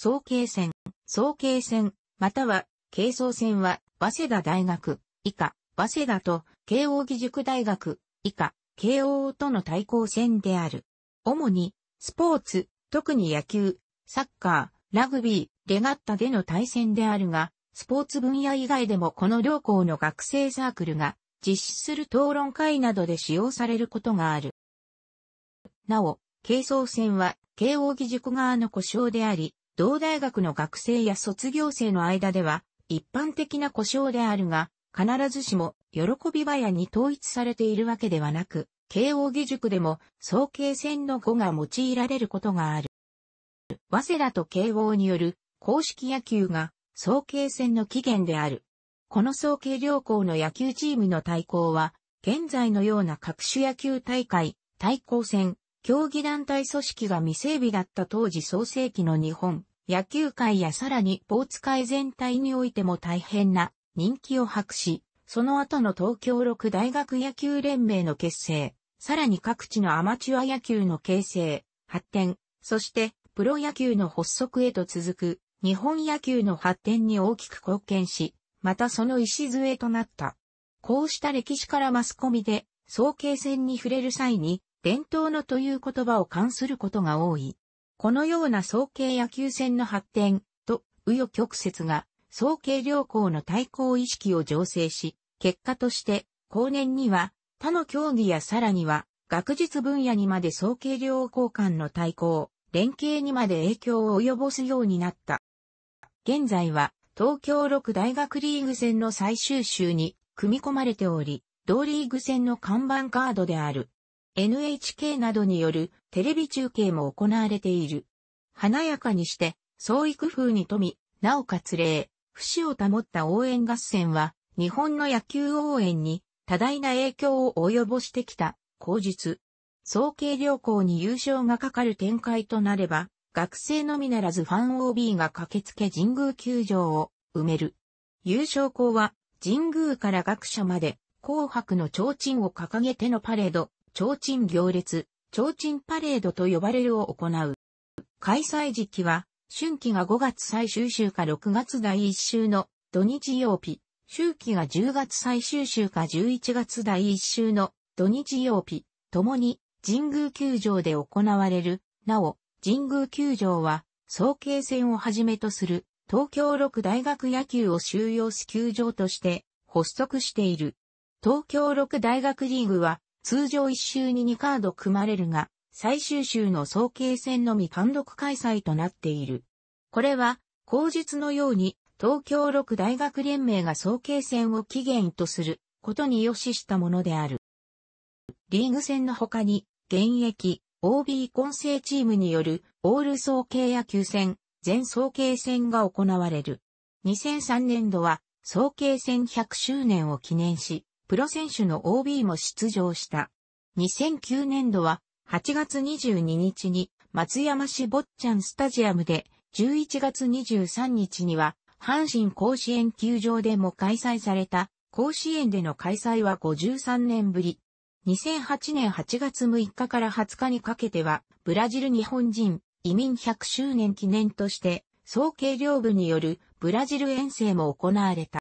総慶線、総慶線、または、軽装線は、早稲田大学、以下、早稲田と、慶応義塾大学、以下、慶応との対抗戦である。主に、スポーツ、特に野球、サッカー、ラグビー、レガッタでの対戦であるが、スポーツ分野以外でもこの両校の学生サークルが実施する討論会などで使用されることがある。なお、軽装戦は慶応義塾側の故障であり、同大学の学生や卒業生の間では、一般的な故障であるが、必ずしも、喜び早に統一されているわけではなく、慶応義塾でも、総慶戦の語が用いられることがある。早稲田と慶応による、公式野球が、総慶戦の起源である。この総慶両校の野球チームの対抗は、現在のような各種野球大会、対抗戦、競技団体組織が未整備だった当時創世期の日本、野球界やさらにポーツ界全体においても大変な人気を博し、その後の東京六大学野球連盟の結成、さらに各地のアマチュア野球の形成、発展、そしてプロ野球の発足へと続く日本野球の発展に大きく貢献し、またその礎となった。こうした歴史からマスコミで、総形戦に触れる際に、伝統のという言葉を冠することが多い。このような総計野球戦の発展と右翼曲折が総計良好の対抗意識を醸成し、結果として後年には他の競技やさらには学術分野にまで総計良好間の対抗、連携にまで影響を及ぼすようになった。現在は東京六大学リーグ戦の最終週に組み込まれており、同リーグ戦の看板カードである NHK などによるテレビ中継も行われている。華やかにして、創意工夫に富み、なおかつ礼、不死を保った応援合戦は、日本の野球応援に多大な影響を及ぼしてきた、口日。総計良好に優勝がかかる展開となれば、学生のみならずファン OB が駆けつけ神宮球場を埋める。優勝校は神宮から学者まで紅白の提灯を掲げてのパレード、提灯行列、提灯パレードと呼ばれるを行う。開催時期は、春季が5月最終週か6月第1週の土日曜日、秋季が10月最終週か11月第1週の土日曜日、ともに神宮球場で行われる。なお、神宮球場は、総慶戦をはじめとする東京六大学野球を収容す球場として発足している。東京六大学リーグは通常1週に2カード組まれるが、最終週の総計戦のみ単独開催となっている。これは、後日のように、東京6大学連盟が総計戦を起源とすることに良ししたものである。リーグ戦の他に、現役、OB 混成チームによるオール総計野球戦、全総計戦が行われる。2003年度は総計戦100周年を記念し、プロ選手の OB も出場した。2009年度は8月22日に松山市ッちゃんスタジアムで、11月23日には阪神甲子園球場でも開催された甲子園での開催は53年ぶり。2008年8月6日から20日にかけては、ブラジル日本人移民100周年記念として、総計量部によるブラジル遠征も行われた。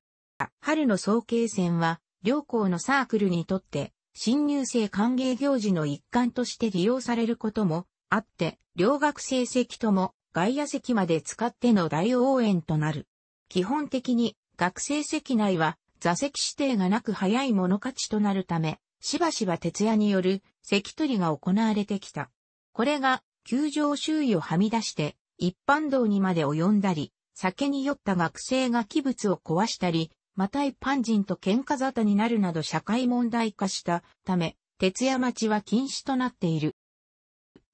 春の総計戦は、両校のサークルにとって、新入生歓迎行事の一環として利用されることもあって、両学生席とも外野席まで使っての大応援となる。基本的に学生席内は座席指定がなく早い者勝ちとなるため、しばしば徹夜による席取りが行われてきた。これが球場周囲をはみ出して一般道にまで及んだり、酒に酔った学生が器物を壊したり、また一般人と喧嘩沙汰になるなど社会問題化したため、徹夜待ちは禁止となっている。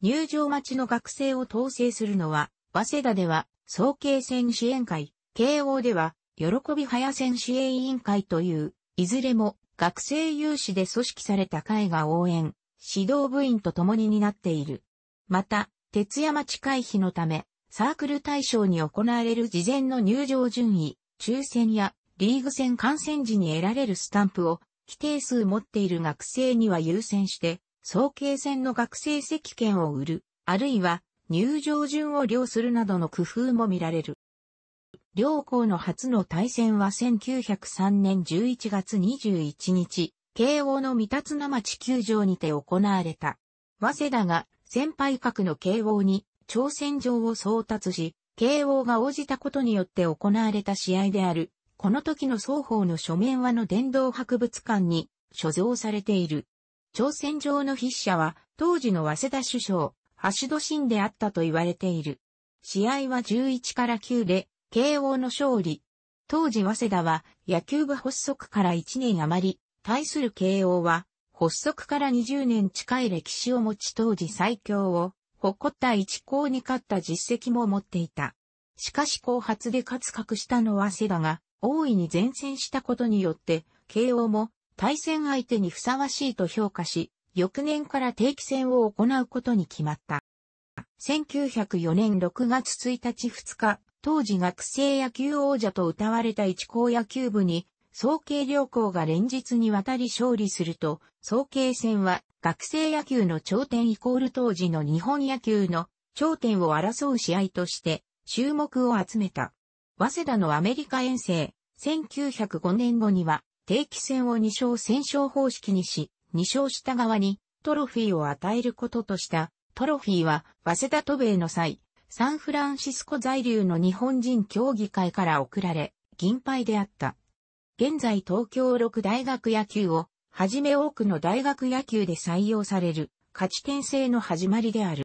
入場待ちの学生を統制するのは、早稲田では、総慶戦支援会、慶応では、喜び早戦支援委員会という、いずれも学生有志で組織された会が応援、指導部員と共に担っている。また、徹夜待ち回避のため、サークル対象に行われる事前の入場順位、抽選やリーグ戦観戦時に得られるスタンプを、規定数持っている学生には優先して、総計戦の学生席券を売る、あるいは入場順を量するなどの工夫も見られる。両校の初の対戦は1903年11月21日、慶応の三立名町球場にて行われた。早稲田が先輩格の慶応に挑戦状を送達し、慶応が応じたことによって行われた試合であるこの時の双方の書面はの伝道博物館に所蔵されている。朝鮮上の筆者は当時の早稲田首相、橋戸真であったと言われている。試合は11から9で、慶応の勝利。当時早稲田は野球部発足から1年余り、対する慶応は発足から20年近い歴史を持ち当時最強を誇った一校に勝った実績も持っていた。しかし後発で勝つ格したのは早稲田が大いに前線したことによって、慶応も対戦相手にふさわしいと評価し、翌年から定期戦を行うことに決まった。1904年6月1日2日、当時学生野球王者と謳われた一高野球部に、総計良校が連日にわたり勝利すると、総計戦は学生野球の頂点イコール当時の日本野球の頂点を争う試合として注目を集めた。早稲田のアメリカ遠征、1905年後には、定期戦を2勝戦勝方式にし、2勝した側にトロフィーを与えることとした。トロフィーは、早稲田渡米の際、サンフランシスコ在留の日本人競技会から贈られ、銀杯であった。現在東京六大学野球を、はじめ多くの大学野球で採用される、勝ち点制の始まりである。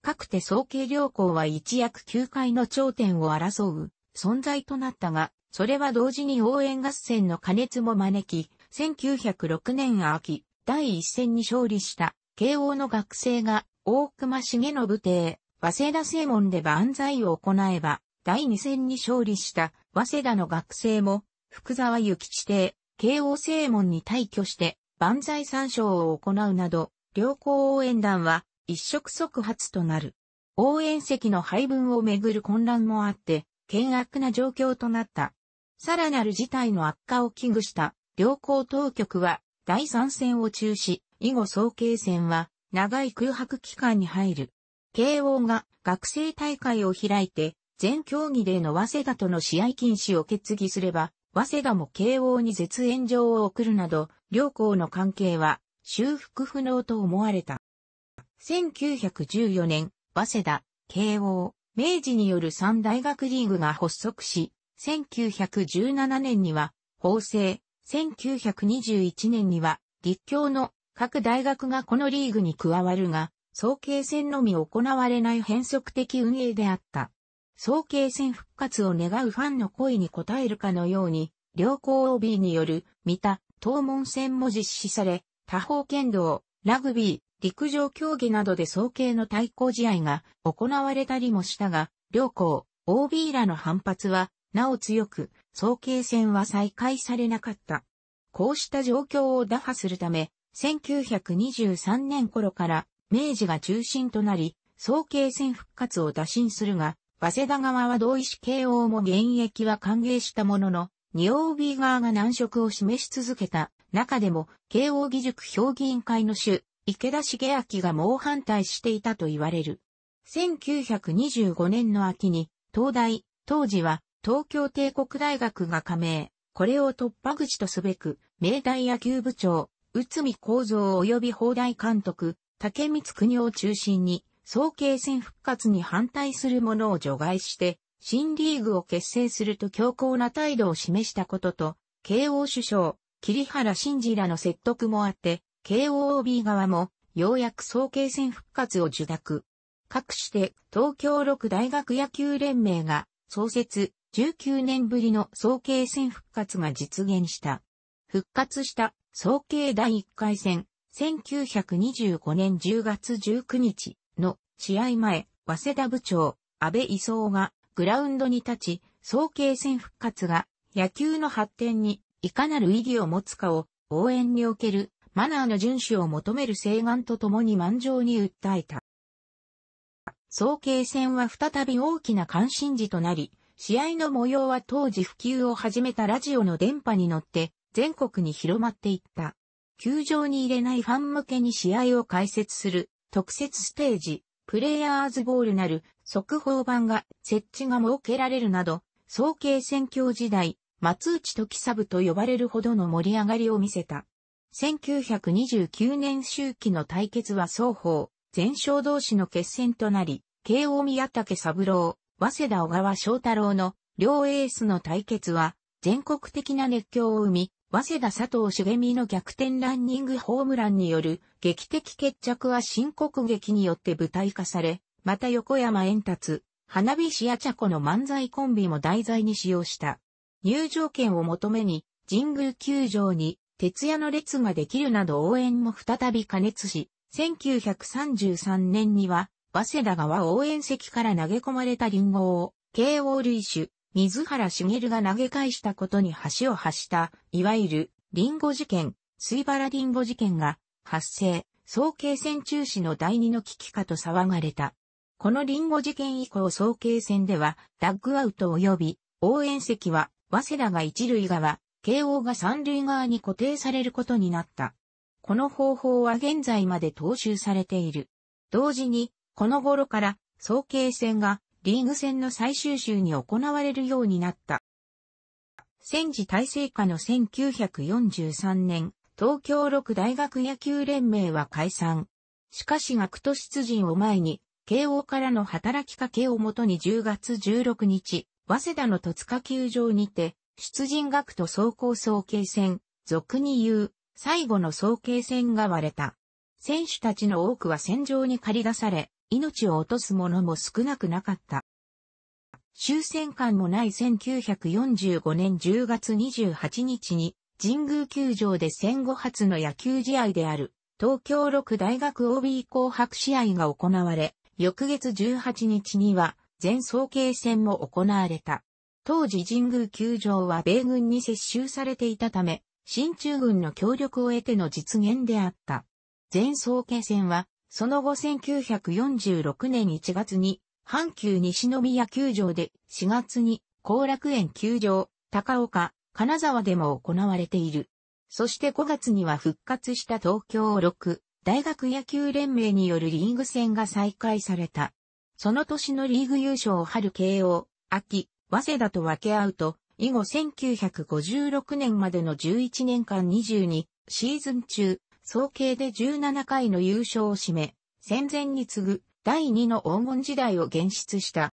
各手総計良好は一躍球界の頂点を争う、存在となったが、それは同時に応援合戦の加熱も招き、1906年秋、第一戦に勝利した、慶応の学生が、大隈重信邸、早稲田正門で万歳を行えば、第二戦に勝利した、早稲田の学生も、福沢諭吉邸、慶応正門に退去して、万歳参照を行うなど、両校応援団は、一触即発となる。応援席の配分をめぐる混乱もあって、険悪な状況となった。さらなる事態の悪化を危惧した両校当局は第3戦を中止、以後総計戦は長い空白期間に入る。慶応が学生大会を開いて全競技での早稲田との試合禁止を決議すれば、早稲田も慶応に絶縁状を送るなど、両校の関係は修復不能と思われた。1914年、早稲田、慶応、明治による三大学リーグが発足し、1917年には法政、1921年には立教の各大学がこのリーグに加わるが、総計戦のみ行われない変則的運営であった。総計戦復活を願うファンの声に応えるかのように、両校 OB による、三田、東門戦も実施され、他方剣道、ラグビ陸上競技などで総計の対抗試合が行われたりもしたが、両校、OB らの反発は、なお強く、総計戦は再開されなかった。こうした状況を打破するため、1923年頃から明治が中心となり、総計戦復活を打診するが、早稲田側は同意し慶応も現役は歓迎したものの、二 OB 側が難色を示し続けた中でも、慶応義塾評議員会の主、池田茂明が猛反対していたと言われる。1925年の秋に、東大、当時は東京帝国大学が加盟、これを突破口とすべく、明大野球部長、内海幸造及び法大監督、竹光国を中心に、総計戦復活に反対する者を除外して、新リーグを結成すると強硬な態度を示したことと、慶応首相、桐原慎二らの説得もあって、KOB 側も、ようやく総計戦復活を受諾。かくして、東京六大学野球連盟が、創設、19年ぶりの総計戦復活が実現した。復活した総計第1回戦、1925年10月19日の試合前、早稲田部長、安倍磯夫がグラウンドに立ち、総計戦復活が野球の発展にいかなる意義を持つかを応援におけるマナーの遵守を求める請願とともに満場に訴えた。総慶戦は再び大きな関心事となり、試合の模様は当時普及を始めたラジオの電波に乗って全国に広まっていった。球場に入れないファン向けに試合を解説する特設ステージ、プレイヤーズボールなる速報版が設置が設けられるなど、総慶戦況時代、松内時サブと呼ばれるほどの盛り上がりを見せた。1929年周期の対決は双方、全勝同士の決戦となり、慶応宮武三郎、早稲田小川翔太郎の両エースの対決は、全国的な熱狂を生み、早稲田佐藤茂美の逆転ランニングホームランによる劇的決着は深刻劇によって舞台化され、また横山円達、花火師や茶子の漫才コンビも題材に使用した。入場券を求めに、神宮球場に徹夜の列ができるなど応援も再び加熱し、1933年には、早稲田川応援席から投げ込まれたリンゴを、慶応類種、水原茂が投げ返したことに橋を発した、いわゆる、リンゴ事件、水原リンゴ事件が、発生、総慶戦中止の第二の危機かと騒がれた。このリンゴ事件以降総慶戦では、ダッグアウト及び、応援席は、早稲田が一塁側、慶応が三塁側に固定されることになった。この方法は現在まで踏襲されている。同時に、この頃から、総慶戦がリーグ戦の最終週に行われるようになった。戦時体制下の1943年、東京六大学野球連盟は解散。しかし学徒出陣を前に、慶応からの働きかけをもとに10月16日、早稲田の戸塚球場にて、出陣学徒総合総計戦、俗に言う、最後の総計戦が割れた。選手たちの多くは戦場に駆り出され、命を落とす者も少なくなかった。終戦間もない1945年10月28日に、神宮球場で戦後初の野球試合である、東京六大学 OB 紅白試合が行われ、翌月18日には、全総計戦も行われた。当時神宮球場は米軍に接収されていたため、新中軍の協力を得ての実現であった。前総家戦は、その後1946年1月に、阪急西宮球場で4月に、後楽園球場、高岡、金沢でも行われている。そして5月には復活した東京6大学野球連盟によるリーグ戦が再開された。その年のリーグ優勝を春慶応、秋、早稲田と分け合うと、以後1956年までの11年間22シーズン中、総計で17回の優勝を占め、戦前に次ぐ第2の黄金時代を現出した。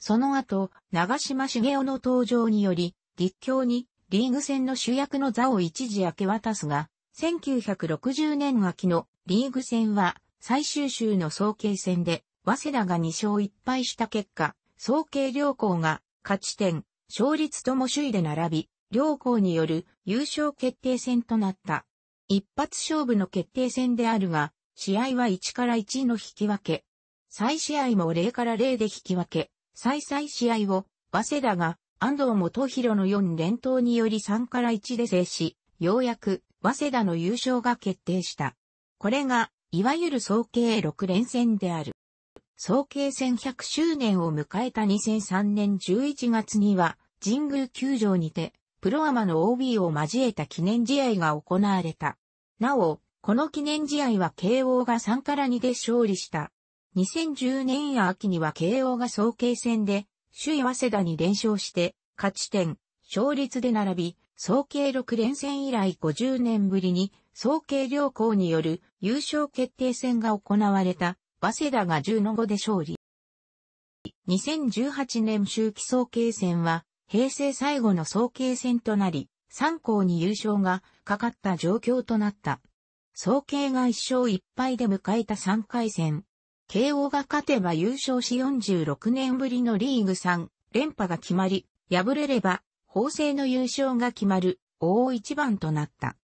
その後、長島茂雄の登場により、立教にリーグ戦の主役の座を一時明け渡すが、1960年秋のリーグ戦は最終週の総計戦で、早稲田が2勝1敗した結果、総計良好が勝ち点、勝率とも首位で並び、両校による優勝決定戦となった。一発勝負の決定戦であるが、試合は1から1の引き分け。再試合も0から0で引き分け、再々試合を、早稲田が安藤元弘の4連投により3から1で制し、ようやく早稲田の優勝が決定した。これが、いわゆる総計6連戦である。総計1100周年を迎えた2003年11月には、神宮球場にて、プロアマの OB を交えた記念試合が行われた。なお、この記念試合は慶応が3から2で勝利した。2010年秋には慶応が総計戦で、首位早稲田に連勝して、勝ち点、勝率で並び、総計6連戦以来50年ぶりに、総計両校による優勝決定戦が行われた早稲田が10の5で勝利。2018年秋季総計戦は、平成最後の総計戦となり、3校に優勝がかかった状況となった。総計が1勝1敗で迎えた3回戦。慶応が勝てば優勝し46年ぶりのリーグ3連覇が決まり、敗れれば、法政の優勝が決まる大一番となった。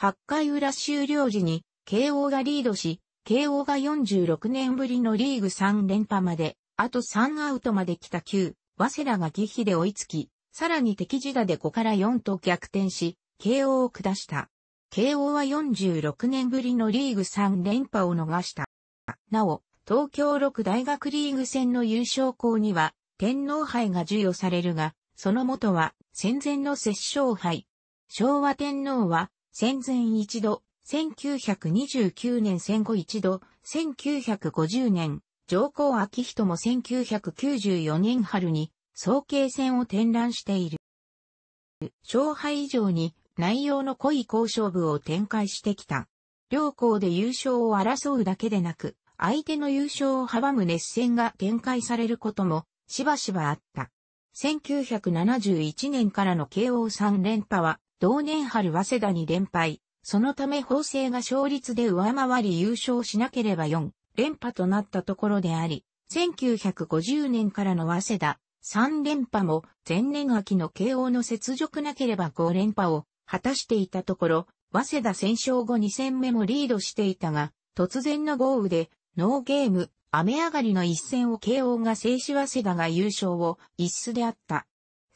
8回裏終了時に慶応がリードし、慶応が46年ぶりのリーグ3連覇まで、あと3アウトまで来た9、早稲田が岐阜で追いつき、さらに敵地打で5から4と逆転し、慶応を下した。慶応は46年ぶりのリーグ3連覇を逃した。なお、東京6大学リーグ戦の優勝校には、天皇杯が授与されるが、その元は戦前の摂政杯。昭和天皇は戦前一度1929年戦後一度、1950年、上皇明人も1994年春に、総計戦を展覧している。勝敗以上に内容の濃い交渉部を展開してきた。両校で優勝を争うだけでなく、相手の優勝を阻む熱戦が展開されることもしばしばあった。1971年からの慶応3連覇は同年春早稲田に連敗、そのため法制が勝率で上回り優勝しなければ4連覇となったところであり、1950年からの早稲田3連覇も前年秋の慶応の雪辱なければ5連覇を果たしていたところ、早稲田戦勝後2戦目もリードしていたが、突然の豪雨でノーゲーム、雨上がりの一戦を慶応が制し早稲田が優勝を一須であった。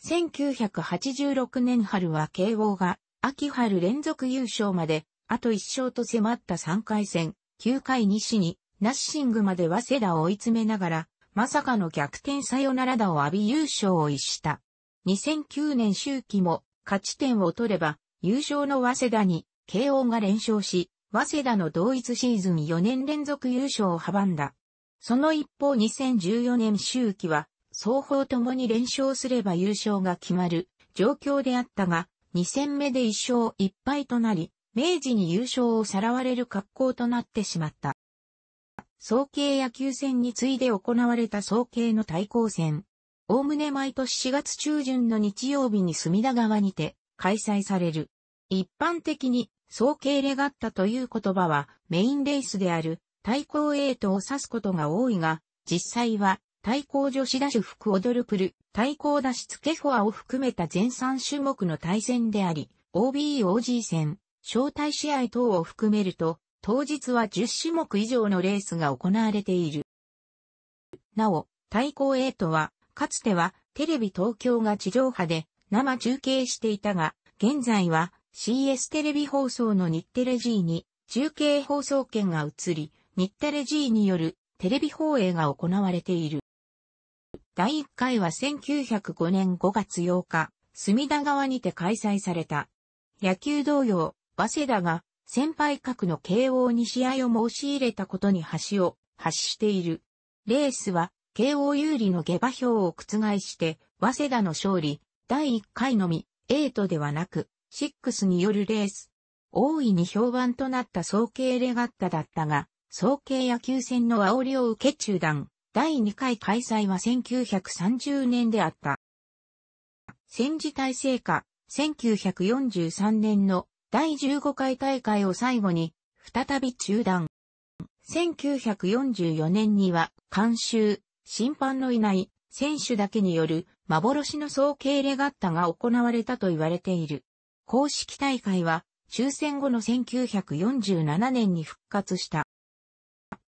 1986年春は慶応が秋春連続優勝まで、あと1勝と迫った3回戦、9回西に、ナッシングまで早稲田を追い詰めながら、まさかの逆転サヨナラ打を浴び優勝を逸した。2009年秋季も勝ち点を取れば、優勝の早稲田に、慶応が連勝し、早稲田の同一シーズン4年連続優勝を阻んだ。その一方2014年秋季は、双方ともに連勝すれば優勝が決まる状況であったが、2戦目で1勝1敗となり、明治に優勝をさらわれる格好となってしまった。総計野球戦に次いで行われた総計の対抗戦。おおむね毎年4月中旬の日曜日に隅田川にて開催される。一般的に総計レガッタという言葉はメインレースである対抗エイトを指すことが多いが、実際は対抗女子ダッシュ服踊るプル対抗脱出ケフォアを含めた全3種目の対戦であり、OBOG 戦、招待試合等を含めると、当日は10種目以上のレースが行われている。なお、対抗8は、かつてはテレビ東京が地上波で生中継していたが、現在は CS テレビ放送の日テレ G に中継放送権が移り、日テレ G によるテレビ放映が行われている。第1回は1905年5月8日、隅田川にて開催された。野球同様、早稲田が先輩格の慶応に試合を申し入れたことに橋を発している。レースは、慶応有利の下馬評を覆して、早稲田の勝利、第1回のみ、エイトではなく、シックスによるレース。大いに評判となった総計レガッタだったが、総計野球戦の煽りを受け中断。第2回開催は1930年であった。戦時体制下、1943年の第15回大会を最後に、再び中断。1944年には、監修、審判のいない選手だけによる幻の総計レガッタが行われたと言われている。公式大会は、終戦後の1947年に復活した。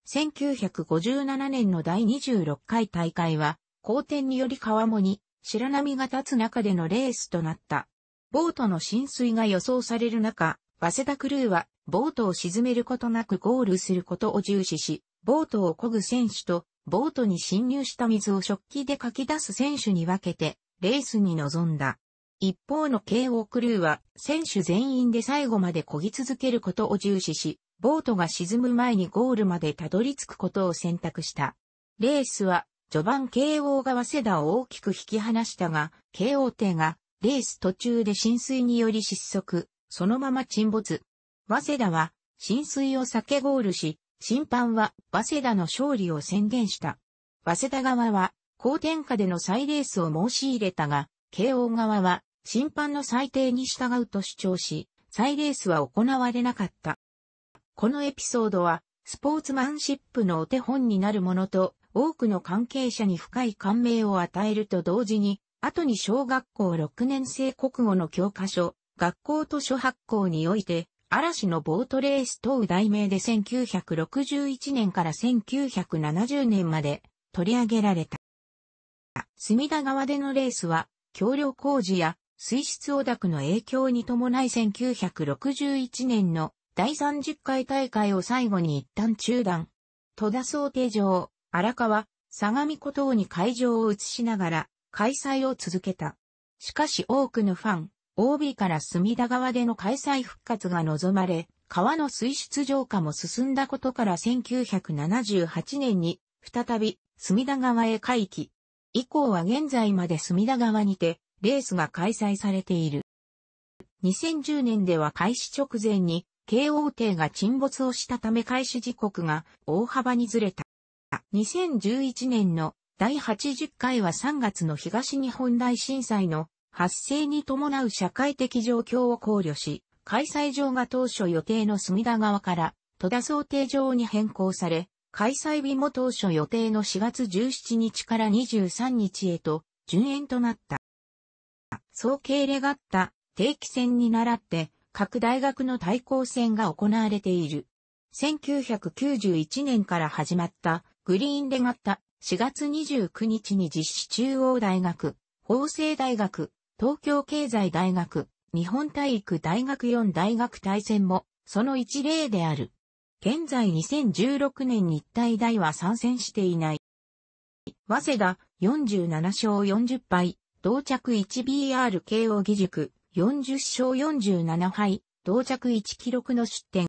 1957年の第26回大会は、好天により川面に白波が立つ中でのレースとなった。ボートの浸水が予想される中、早稲田クルーはボートを沈めることなくゴールすることを重視し、ボートを漕ぐ選手とボートに侵入した水を食器でかき出す選手に分けて、レースに臨んだ。一方の慶応クルーは選手全員で最後まで漕ぎ続けることを重視し、ボートが沈む前にゴールまでたどり着くことを選択した。レースは、序盤慶応が早稲田を大きく引き離したが、慶応艇が、レース途中で浸水により失速、そのまま沈没。早稲田は、浸水を避けゴールし、審判は、早稲田の勝利を宣言した。早稲田側は、高天下での再レースを申し入れたが、慶応側は、審判の裁定に従うと主張し、再レースは行われなかった。このエピソードは、スポーツマンシップのお手本になるものと、多くの関係者に深い感銘を与えると同時に、後に小学校6年生国語の教科書、学校図書発行において、嵐のボートレース等題名で1961年から1970年まで取り上げられた。隅田川でのレースは、橋梁工事や水質汚濁の影響に伴い1961年の第30回大会を最後に一旦中断。戸田想定場、荒川、相模湖等に会場を移しながら開催を続けた。しかし多くのファン、OB から隅田川での開催復活が望まれ、川の水質浄化も進んだことから1978年に再び隅田川へ回帰。以降は現在まで隅田川にてレースが開催されている。2010年では開始直前に慶応艇が沈没をしたため開始時刻が大幅にずれた。2011年の第80回は3月の東日本大震災の発生に伴う社会的状況を考慮し、開催場が当初予定の隅田川から戸田想定場に変更され、開催日も当初予定の4月17日から23日へと順延となった。総計レガッタ定期戦に倣って各大学の対抗戦が行われている。1991年から始まったグリーンレガッタ4月29日に実施中央大学、法政大学、東京経済大学、日本体育大学4大学対戦もその一例である。現在2016年日体大は参戦していない。早稲田47勝40敗、同着 1BR 慶応義塾、40勝47敗、同着1記録の出展。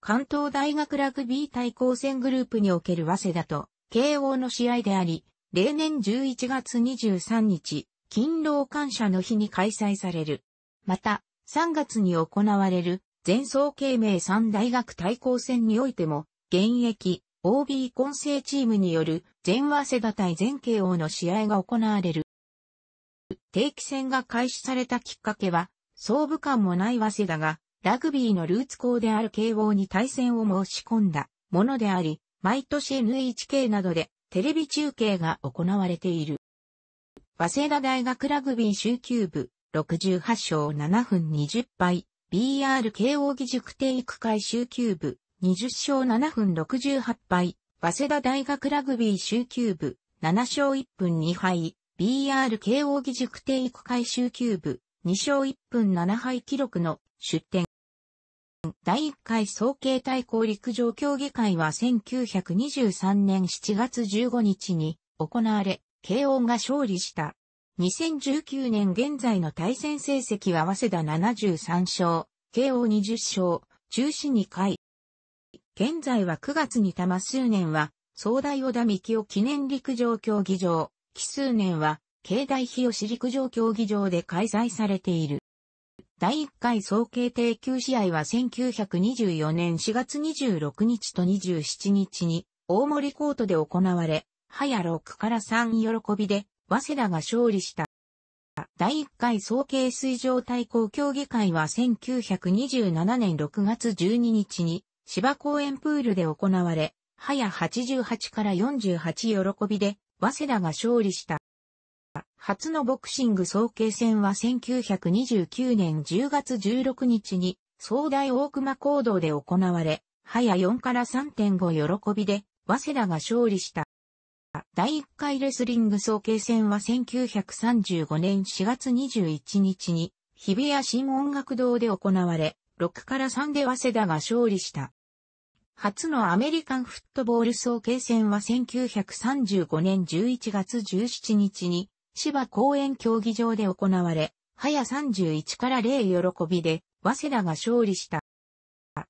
関東大学ラグビー対抗戦グループにおける早稲田と慶応の試合であり、例年11月23日、勤労感謝の日に開催される。また、3月に行われる全総慶明3大学対抗戦においても、現役 OB 混成チームによる全早稲田対全慶応の試合が行われる。定期戦が開始されたきっかけは、総武館もない早稲田が、ラグビーのルーツ校である慶応に対戦を申し込んだものであり、毎年 NHK などでテレビ中継が行われている。早稲田大学ラグビー集球部68勝7分20敗 BR 慶応義塾定育会集球部20勝7分68敗早稲田大学ラグビー集球部7勝1分2敗 BR 慶応義塾定育回収キューブ、2勝1分7敗記録の出展。第1回総慶対抗陸上競技会は1923年7月15日に行われ、慶応が勝利した。2019年現在の対戦成績は早稲田73勝、慶応20勝、中止2回。現在は9月に多摩数年は、総大小田幹雄記念陸上競技場、奇数年は、境内日吉陸上競技場で開催されている。第1回総計定休試合は1924年4月26日と27日に大森コートで行われ、早6から3喜びで、早稲田が勝利した。第1回総計水上対抗協議会は1927年6月12日に芝公園プールで行われ、早88から48喜びで、早稲田が勝利した。初のボクシング総計戦は1929年10月16日に、総大大熊行堂で行われ、早4から3.5喜びで、早稲田が勝利した。第1回レスリング総計戦は1935年4月21日に、日比谷新音楽堂で行われ、6から3で早稲田が勝利した。初のアメリカンフットボール総計戦は1935年11月17日に芝公園競技場で行われ、早31から0喜びで、早稲田が勝利した。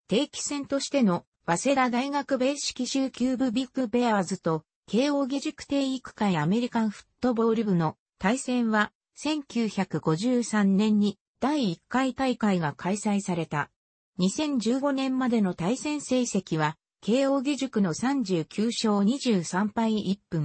定期戦としての、早稲田大学米式州球部ビッグベアーズと、慶応義塾定育会アメリカンフットボール部の対戦は、1953年に第1回大会が開催された。2015年までの対戦成績は、慶応義塾の39勝23敗1分。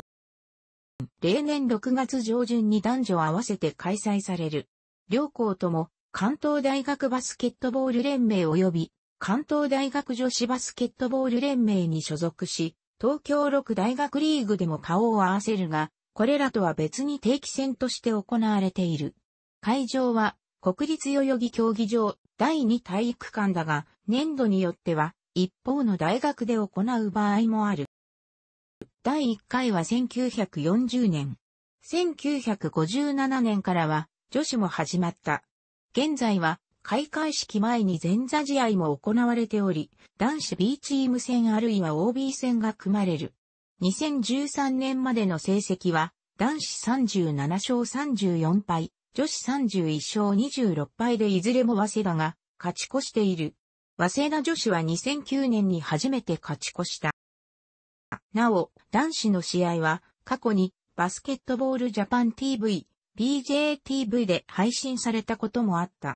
例年6月上旬に男女合わせて開催される。両校とも関東大学バスケットボール連盟及び関東大学女子バスケットボール連盟に所属し、東京6大学リーグでも顔を合わせるが、これらとは別に定期戦として行われている。会場は国立代々木競技場第2体育館だが、年度によっては、一方の大学で行う場合もある。第1回は1940年。1957年からは、女子も始まった。現在は、開会式前に前座試合も行われており、男子 B チーム戦あるいは OB 戦が組まれる。2013年までの成績は、男子37勝34敗、女子31勝26敗でいずれも早稲田が勝ち越している。早稲田女子は2009年に初めて勝ち越した。なお、男子の試合は過去にバスケットボールジャパン TV、BJTV で配信されたこともあった。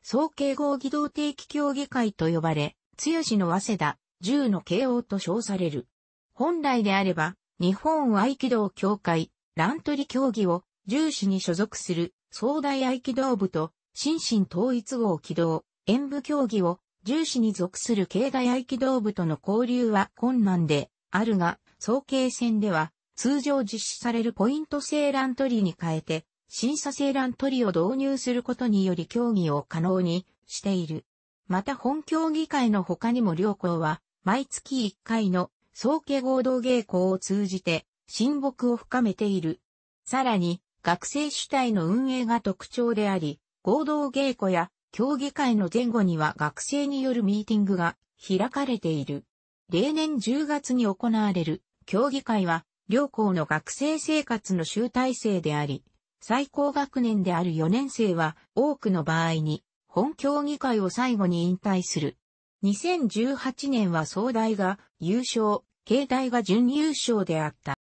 総慶合議動定期協議会と呼ばれ、強しの早稲田、10の慶応と称される。本来であれば、日本合気道協会、乱取り協議を重視に所属する総大合気道部と、心身統一号起道、演武競技を、重視に属する経大合気道部との交流は困難で、あるが、総計戦では、通常実施されるポイントセーラントリに変えて、審査セーラントリを導入することにより競技を可能にしている。また本競技会の他にも両校は、毎月1回の総計合同稽古を通じて、親睦を深めている。さらに、学生主体の運営が特徴であり、合同稽古や競技会の前後には学生によるミーティングが開かれている。例年10月に行われる競技会は、両校の学生生活の集大成であり、最高学年である4年生は多くの場合に本競技会を最後に引退する。2018年は総大が優勝、経大が準優勝であった。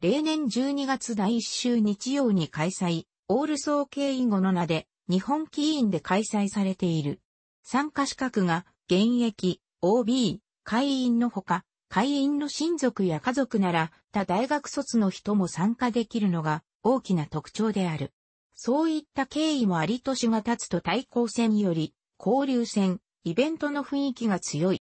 例年12月第1週日曜に開催、オール総慶営後の名で、日本棋院で開催されている。参加資格が、現役、OB、会員のほか、会員の親族や家族なら、他大学卒の人も参加できるのが大きな特徴である。そういった経緯もあり年が経つと対抗戦より、交流戦、イベントの雰囲気が強い。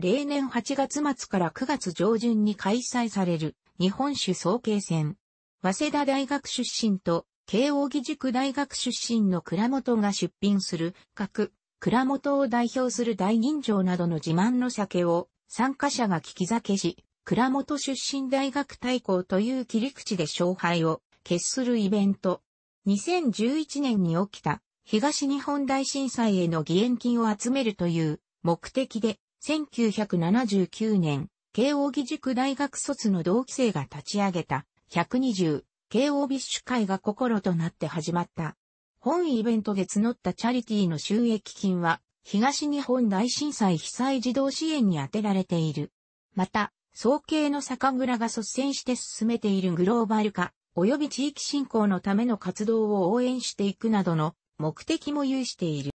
例年8月末から9月上旬に開催される、日本酒総計戦。早稲田大学出身と、慶応義塾大学出身の倉本が出品する、各、倉本を代表する大吟醸などの自慢の酒を、参加者が聞き酒し、倉本出身大学対抗という切り口で勝敗を決するイベント。2011年に起きた東日本大震災への義援金を集めるという目的で1979年慶応義塾大学卒の同期生が立ち上げた、120、慶応ビッシュ会が心となって始まった。本イベントで募ったチャリティーの収益金は、東日本大震災被災児童支援に充てられている。また、総計の酒蔵が率先して進めているグローバル化、及び地域振興のための活動を応援していくなどの目的も有している。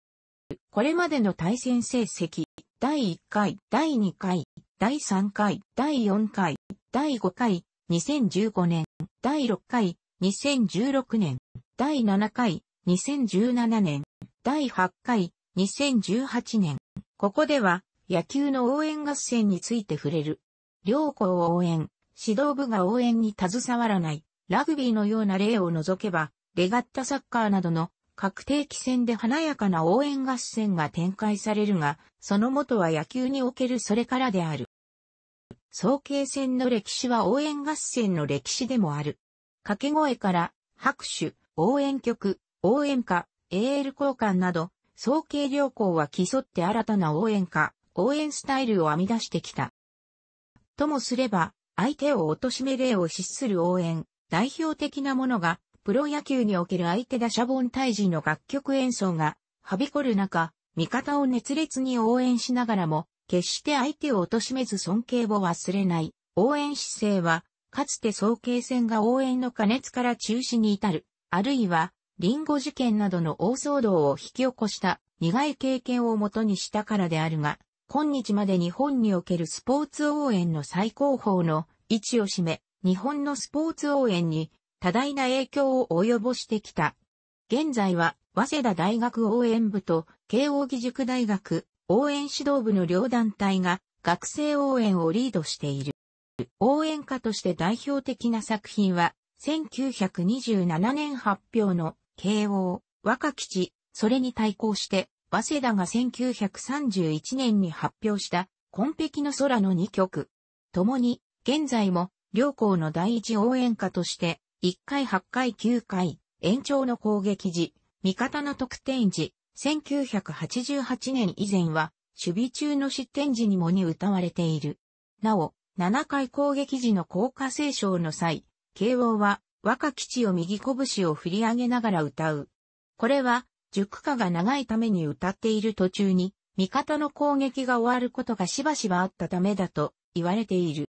これまでの対戦成績、第1回、第2回、第3回、第4回、第5回、2015年、第6回、2016年、第7回、2017年、第8回、2018年。ここでは、野球の応援合戦について触れる。両校を応援、指導部が応援に携わらない、ラグビーのような例を除けば、レガッタサッカーなどの各定期戦で華やかな応援合戦が展開されるが、その元は野球におけるそれからである。総慶戦の歴史は応援合戦の歴史でもある。掛け声から拍手、応援曲、応援歌、エール交換など、総慶良好は競って新たな応援歌、応援スタイルを編み出してきた。ともすれば、相手を貶め礼を失する応援、代表的なものがプロ野球における相手打者凡退時の楽曲演奏が、はびこる中、味方を熱烈に応援しながらも、決して相手を貶めず尊敬を忘れない、応援姿勢は、かつて総慶戦が応援の加熱から中止に至る、あるいは、リンゴ事件などの大騒動を引き起こした苦い経験をもとにしたからであるが、今日まで日本におけるスポーツ応援の最高峰の位置を占め、日本のスポーツ応援に多大な影響を及ぼしてきた。現在は、早稲田大学応援部と、慶応義塾大学応援指導部の両団体が、学生応援をリードしている。応援歌として代表的な作品は、1927年発表の、慶応、若吉、それに対抗して、早稲田が1931年に発表した、紺碧の空の2曲。共に、現在も、両校の第一応援歌として、1回8回9回、延長の攻撃時、味方の得点時、1988年以前は、守備中の失点時にもに歌われている。なお、7回攻撃時の効果聖唱の際、慶応は若地を右拳を振り上げながら歌う。これは、熟歌が長いために歌っている途中に、味方の攻撃が終わることがしばしばあったためだと言われている。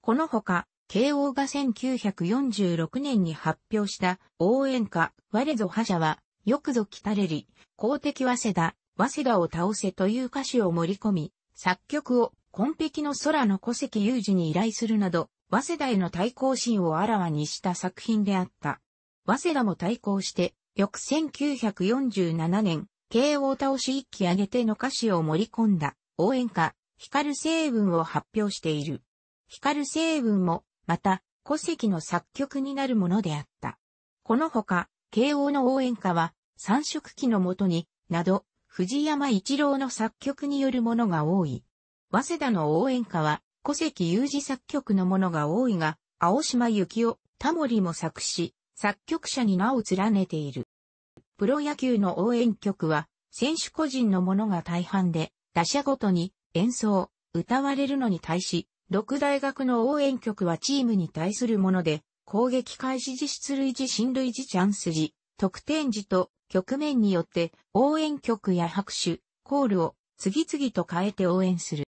このほか、慶応が1946年に発表した応援歌、我ぞ覇者は、よくぞ来たれり、公的早稲田、早稲田を倒せという歌詞を盛り込み、作曲を、紺碧の空の古籍有事に依頼するなど、早稲田への対抗心をあらわにした作品であった。早稲田も対抗して、翌1947年、慶応倒し一気上げての歌詞を盛り込んだ、応援歌、光る成分を発表している。光成分も、また、古籍の作曲になるものであった。このほか、慶応の応援歌は、三色記のもとに、など、藤山一郎の作曲によるものが多い。早稲田の応援歌は、古籍有事作曲のものが多いが、青島幸夫、タモリも作詞、作曲者に名を連ねている。プロ野球の応援曲は、選手個人のものが大半で、打者ごとに演奏、歌われるのに対し、六大学の応援局はチームに対するもので、攻撃開始時出塁時進塁時チャンス時、得点時と局面によって応援局や拍手、コールを次々と変えて応援する。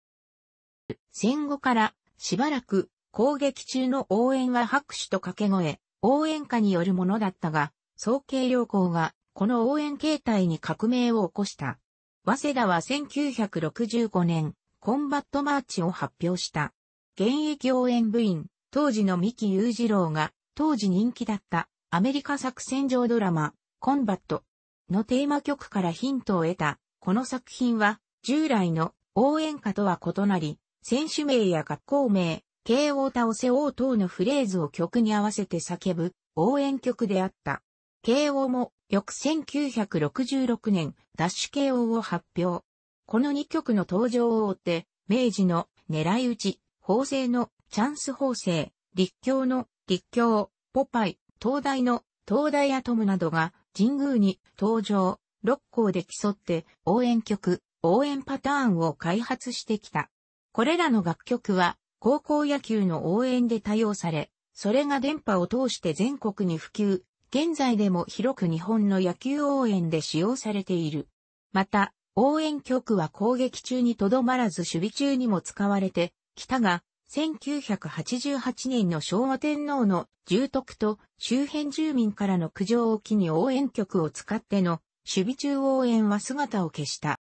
戦後からしばらく攻撃中の応援は拍手と掛け声、応援歌によるものだったが、総計良好がこの応援形態に革命を起こした。早稲田は1965年、コンバットマーチを発表した。現役応援部員、当時の三木雄次郎が、当時人気だったアメリカ作戦上ドラマ、コンバットのテーマ曲からヒントを得た、この作品は、従来の応援歌とは異なり、選手名や学校名、慶応倒せ王等のフレーズを曲に合わせて叫ぶ応援曲であった。慶応も翌1966年、ダッシュ慶応を発表。この2曲の登場を追って、明治の狙い撃ち、法制のチャンス法制、立教の立教、ポパイ、東大の東大アトムなどが神宮に登場、六校で競って応援曲、応援パターンを開発してきた。これらの楽曲は高校野球の応援で多用され、それが電波を通して全国に普及、現在でも広く日本の野球応援で使用されている。また、応援曲は攻撃中にとどまらず守備中にも使われて、北が1988年の昭和天皇の重徳と周辺住民からの苦情を機に応援曲を使っての守備中応援は姿を消した。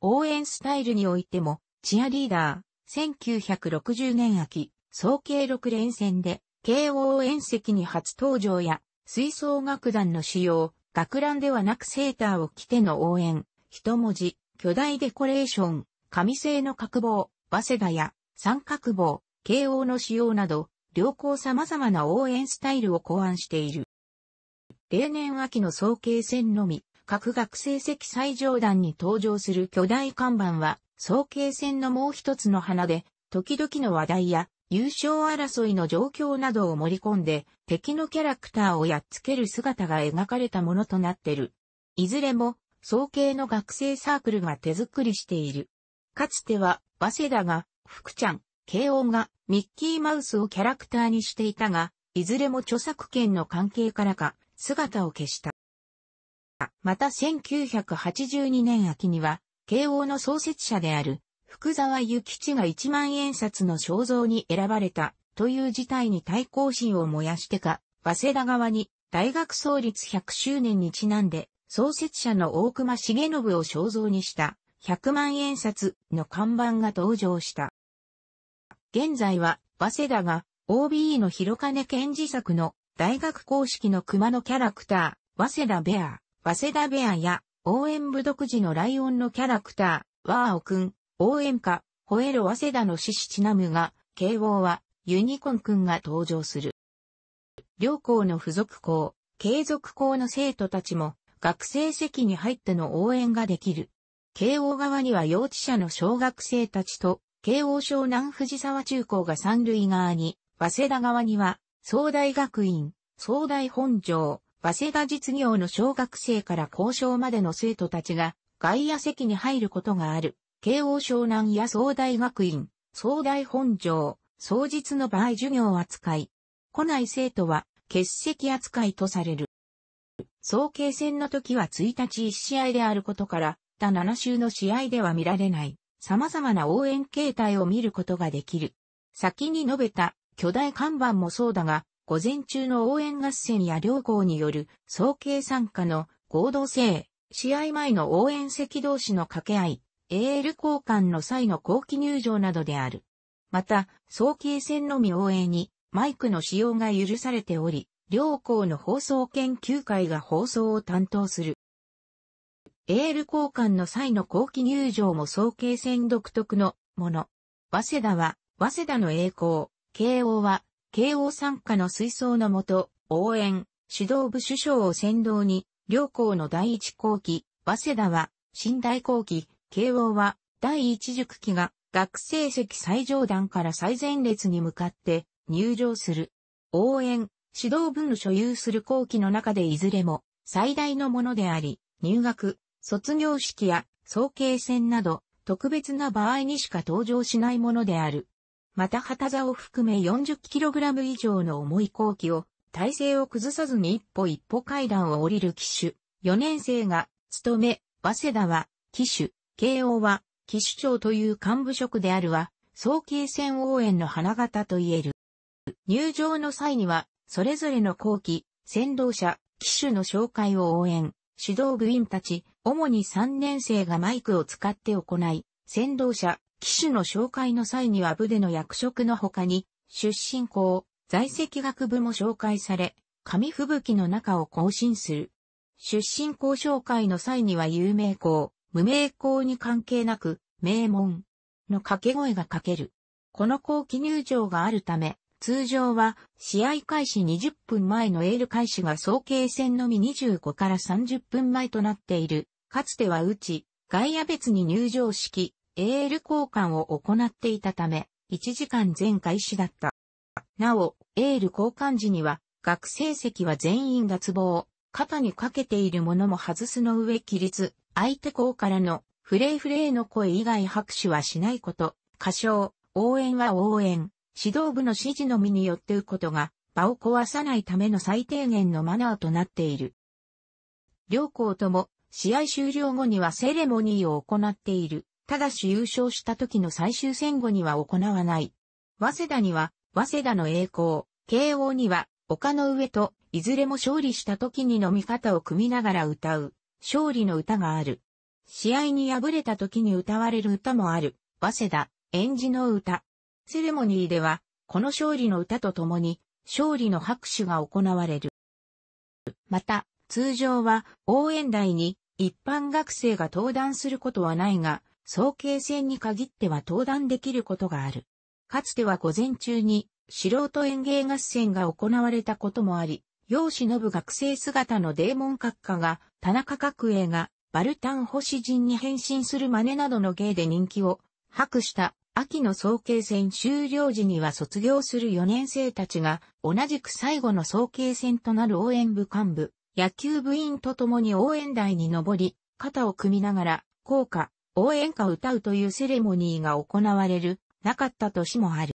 応援スタイルにおいても、チアリーダー、1960年秋、総計6連戦で、慶応援席に初登場や、吹奏楽団の使用、学ランではなくセーターを着ての応援、一文字、巨大デコレーション、紙製の角棒、早稲田や三角棒、慶応の使用など、両校様々な応援スタイルを考案している。例年秋の総慶戦のみ、各学生席最上段に登場する巨大看板は、総慶戦のもう一つの花で、時々の話題や優勝争いの状況などを盛り込んで、敵のキャラクターをやっつける姿が描かれたものとなってる。いずれも、総慶の学生サークルが手作りしている。かつては、バセダが、福ちゃん、慶応が、ミッキーマウスをキャラクターにしていたが、いずれも著作権の関係からか、姿を消した。また1982年秋には、慶応の創設者である、福沢諭吉が一万円札の肖像に選ばれた、という事態に対抗心を燃やしてか、早稲田側に、大学創立100周年にちなんで、創設者の大隈重信を肖像にした、100万円札の看板が登場した。現在は、早稲田が OBE の広金健二作の大学公式の熊のキャラクター、早稲田ベア、早稲田ベアや応援部独自のライオンのキャラクター、ワーオくん、応援歌、ホエロ早稲田の獅子ちなむが、慶応はユニコンくんが登場する。両校の付属校、継続校の生徒たちも学生席に入っての応援ができる。慶応側には幼稚舎の小学生たちと、慶応湘南藤沢中高が三塁側に、早稲田側には、総大学院、総大本庄、早稲田実業の小学生から交渉までの生徒たちが、外野席に入ることがある。慶応湘南や総大学院、総大本庄、総実の場合授業扱い。来ない生徒は、欠席扱いとされる。総慶戦の時は1日1試合であることから、った7週の試合では見られない、様々な応援形態を見ることができる。先に述べた巨大看板もそうだが、午前中の応援合戦や両校による総計参加の合同性、試合前の応援席同士の掛け合い、AL 交換の際の後期入場などである。また、早期戦のみ応援にマイクの使用が許されており、両校の放送研究会が放送を担当する。エール交換の際の後期入場も早慶戦独特のもの。早稲田は、早稲田の栄光、慶応は、慶応参加の水槽のもと、応援、指導部首相を先導に、両校の第一後期、早稲田は、新大後期、慶応は、第一塾期が、学生席最上段から最前列に向かって、入場する。応援、指導部の所有する後期の中でいずれも、最大のものであり、入学、卒業式や早慶戦など特別な場合にしか登場しないものである。また旗座を含め 40kg 以上の重い後期を体勢を崩さずに一歩一歩階段を降りる機種。4年生が務め、早稲田は機種、慶応は機種長という幹部職であるは、早慶戦応援の花形と言える。入場の際には、それぞれの後期、先導者、機種の紹介を応援、指導部員たち、主に3年生がマイクを使って行い、先導者、機種の紹介の際には部での役職の他に、出身校、在籍学部も紹介され、紙吹雪の中を更新する。出身校紹介の際には有名校、無名校に関係なく、名門の掛け声がかける。この後期入場があるため、通常は試合開始20分前のエール開始が総計戦のみ25から30分前となっているかつてはうち、外野別に入場式、エール交換を行っていたため、1時間前開始だった。なお、エール交換時には、学生席は全員脱帽、肩にかけているものも外すの上起立、相手校からのフレーフレーの声以外拍手はしないこと、歌唱、応援は応援、指導部の指示のみによってうことが、場を壊さないための最低限のマナーとなっている。両校とも試合終了後にはセレモニーを行っている。ただし優勝した時の最終戦後には行わない。早稲田には、早稲田の栄光、慶応には、丘の上と、いずれも勝利した時に飲み方を組みながら歌う、勝利の歌がある。試合に敗れた時に歌われる歌もある、早稲田、演じの歌。セレモニーでは、この勝利の歌とともに、勝利の拍手が行われる。また、通常は、応援台に、一般学生が登壇することはないが、早慶戦に限っては登壇できることがある。かつては午前中に素人演芸合戦が行われたこともあり、の部学生姿のデーモン閣下が田中角栄がバルタン星人に変身する真似などの芸で人気を博した秋の早慶戦終了時には卒業する4年生たちが同じく最後の早慶戦となる応援部幹部野球部員と共に応援台に登り、肩を組みながら、校歌、応援歌を歌うというセレモニーが行われる、なかった年もある。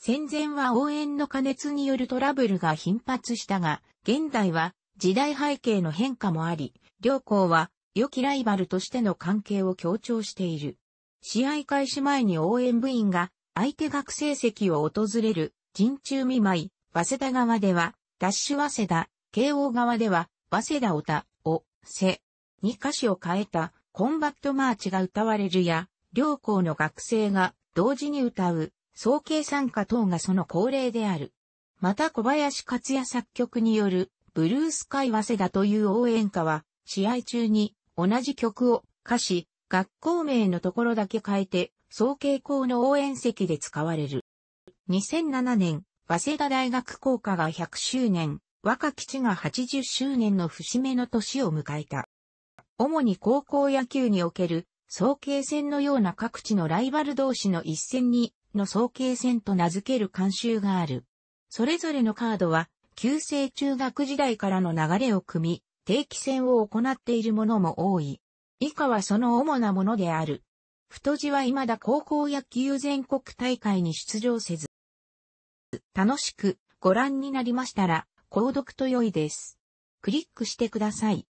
戦前は応援の加熱によるトラブルが頻発したが、現代は時代背景の変化もあり、両校は良きライバルとしての関係を強調している。試合開始前に応援部員が相手学生席を訪れる陣中見舞い、早稲田側では、ダッシュ早稲田、慶応側では、早稲田おた、お、せ、に歌詞を変えた、コンバットマーチが歌われるや、両校の学生が同時に歌う、総計参加等がその恒例である。また小林克也作曲による、ブルースカイ早稲田という応援歌は、試合中に同じ曲を歌詞、学校名のところだけ変えて、総慶校の応援席で使われる。2007年、早稲田大学校歌が100周年、若き地が80周年の節目の年を迎えた。主に高校野球における、総慶戦のような各地のライバル同士の一戦に、の総慶戦と名付ける慣習がある。それぞれのカードは、旧制中学時代からの流れを組み、定期戦を行っているものも多い。以下はその主なものである。太字は未だ高校野球全国大会に出場せず。楽しくご覧になりましたら、購読と良いです。クリックしてください。